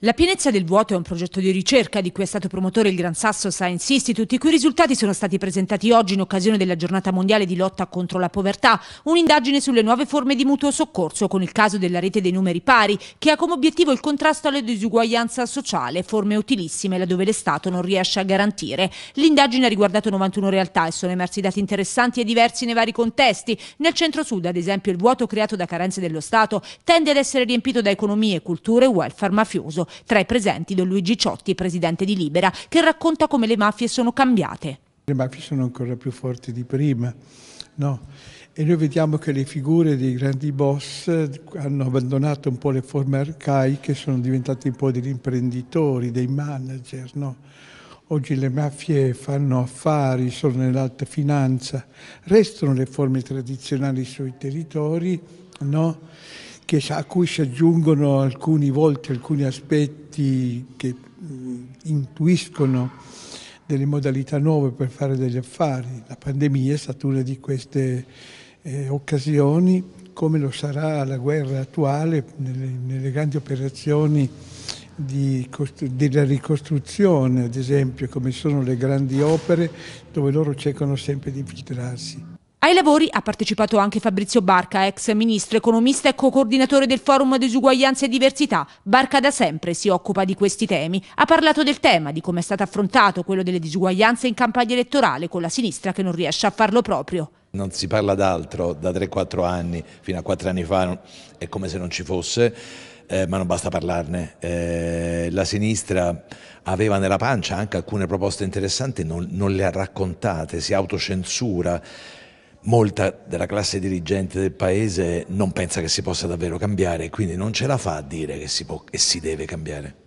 La pienezza del vuoto è un progetto di ricerca di cui è stato promotore il Gran Sasso Science Institute, i cui risultati sono stati presentati oggi in occasione della giornata mondiale di lotta contro la povertà, un'indagine sulle nuove forme di mutuo soccorso con il caso della rete dei numeri pari, che ha come obiettivo il contrasto alla disuguaglianza sociale, forme utilissime laddove l'Estato non riesce a garantire. L'indagine ha riguardato 91 realtà e sono emersi dati interessanti e diversi nei vari contesti. Nel centro-sud, ad esempio, il vuoto creato da carenze dello Stato tende ad essere riempito da economie, culture e welfare mafioso tra i presenti Don Luigi Ciotti, presidente di Libera, che racconta come le mafie sono cambiate. Le mafie sono ancora più forti di prima, no? E noi vediamo che le figure dei grandi boss eh, hanno abbandonato un po' le forme arcaiche, sono diventate un po' degli imprenditori, dei manager, no? Oggi le mafie fanno affari, sono nell'alta finanza, restano le forme tradizionali sui territori, no? che, a cui si aggiungono alcuni volti, alcuni aspetti che mh, mm, intuiscono delle modalità nuove per fare degli affari. La pandemia è stata una di queste eh, occasioni, come lo sarà la guerra attuale nelle, nelle grandi operazioni di, della ricostruzione, ad esempio, come sono le grandi opere dove loro cercano sempre di infiltrarsi. Ai lavori ha partecipato anche Fabrizio Barca, ex ministro, economista e co-coordinatore del Forum Disuguaglianze e Diversità. Barca da sempre si occupa di questi temi. Ha parlato del tema, di come è stato affrontato quello delle disuguaglianze in campagna elettorale, con la sinistra che non riesce a farlo proprio. Non si parla d'altro da 3-4 anni, fino a 4 anni fa è come se non ci fosse. Eh, ma non basta parlarne. Eh, la sinistra aveva nella pancia anche alcune proposte interessanti, non, non le ha raccontate, si autocensura molta della classe dirigente del paese non pensa che si possa davvero cambiare e quindi non ce la fa a dire che si può e si deve cambiare.